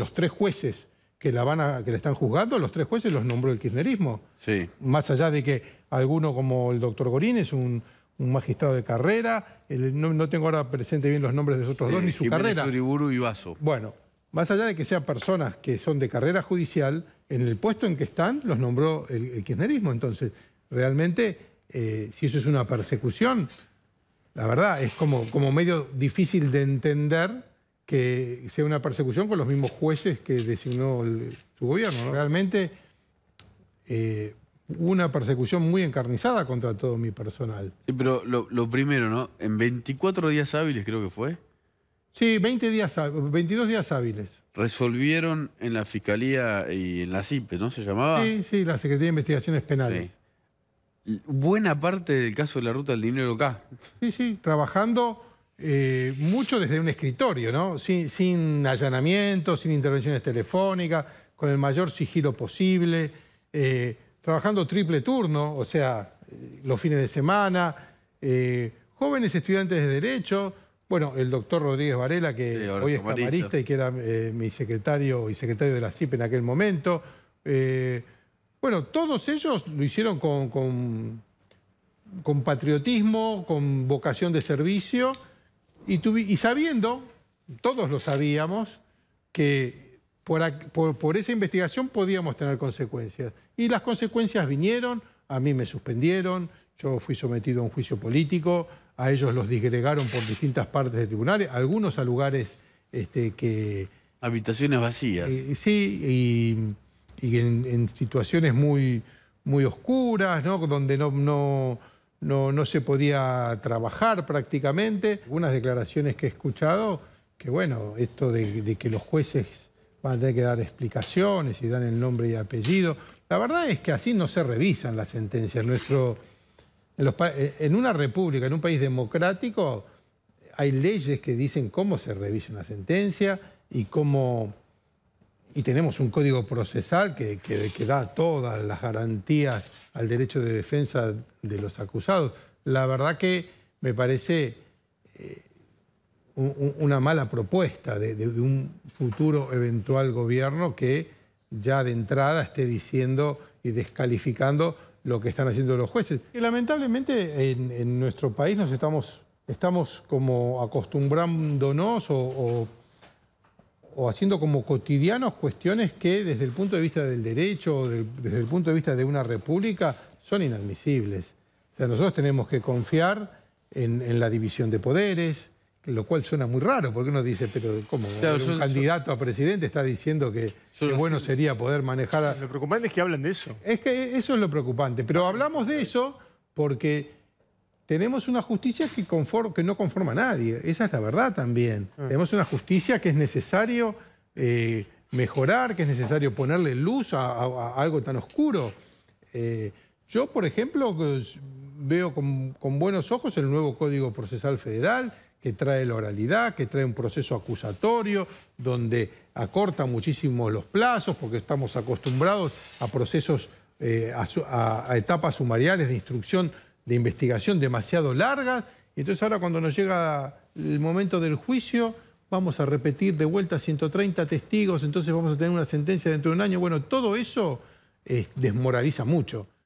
los tres jueces que la van a, que le están juzgando, los tres jueces los nombró el kirchnerismo. Sí. Más allá de que alguno como el doctor Gorín es un, magistrado de carrera, no, tengo ahora presente bien los nombres de los otros dos ni su Jiménez carrera. Uriburu y Vaso. Bueno, más allá de que sean personas que son de carrera judicial, en el puesto en que están los nombró el, kirchnerismo. Entonces, realmente, eh, si eso es una persecución, la verdad es como, como medio difícil de entender que sea una persecución con los mismos jueces que designó su gobierno. Realmente eh, una persecución muy encarnizada contra todo mi personal. Sí, pero lo, primero, ¿no? En 24 días hábiles creo que fue. Sí, 20 días, 22 días hábiles. Resolvieron en la Fiscalía y en la CIPE, ¿no se llamaba? Sí, sí, la Secretaría de Investigaciones Penales. Buena parte del caso de la ruta del dinero acá. Sí, sí, trabajando eh, mucho desde un escritorio, Sin, sin allanamientos, sin intervenciones telefónicas, con el mayor sigilo posible, eh, trabajando triple turno, o sea, eh, los fines de semana, jóvenes estudiantes de Derecho, bueno, el doctor Rodríguez Varela, que hoy es camarista y que era mi secretario y secretario de la CIP en aquel momento. bueno, todos ellos lo hicieron con patriotismo, con vocación de servicio y, sabiendo, todos lo sabíamos, que por, esa investigación podíamos tener consecuencias. Y las consecuencias vinieron, a mí me suspendieron, yo fui sometido a un juicio político, a ellos los disgregaron por distintas partes de tribunales, algunos a lugares este, que... Habitaciones vacías. Eh, sí, y, en, situaciones muy, muy oscuras, ¿no? donde no no, se podía trabajar prácticamente. Algunas declaraciones que he escuchado, que bueno, esto de, que los jueces van a tener que dar explicaciones y dan el nombre y apellido. La verdad es que así no se revisan las sentencias. Nuestro, en, eh, en una república, en un país democrático, hay leyes que dicen cómo se revisa una sentencia y cómo y tenemos un código procesal que, que, da todas las garantías al derecho de defensa de los acusados. La verdad que me parece eh, una mala propuesta de, un futuro eventual gobierno que ya de entrada esté diciendo y descalificando lo que están haciendo los jueces. Y lamentablemente en, nuestro país nos estamos, estamos como acostumbrándonos o o haciendo como cotidianos cuestiones que desde el punto de vista del derecho o desde el punto de vista de una república son inadmisibles. O sea, nosotros tenemos que confiar en, la división de poderes, lo cual suena muy raro, porque uno dice, pero ¿cómo? un candidato a presidente está diciendo que, bueno sería poder manejar... Lo preocupante es que hablan de eso. Es que eso es lo preocupante, pero hablamos de eso porque tenemos una justicia que, no conforma a nadie, esa es la verdad también. Ah. Tenemos una justicia que es necesario eh, mejorar, que es necesario ponerle luz a, algo tan oscuro. Eh, yo, por ejemplo, pues, veo con, buenos ojos el nuevo Código Procesal Federal que trae la oralidad, que trae un proceso acusatorio, donde acorta muchísimo los plazos, porque estamos acostumbrados a procesos, eh, a etapas sumariales de instrucción de investigación demasiado largas. Entonces ahora cuando nos llega el momento del juicio, vamos a repetir de vuelta 130 testigos, entonces vamos a tener una sentencia dentro de un año. Bueno, todo eso eh, desmoraliza mucho.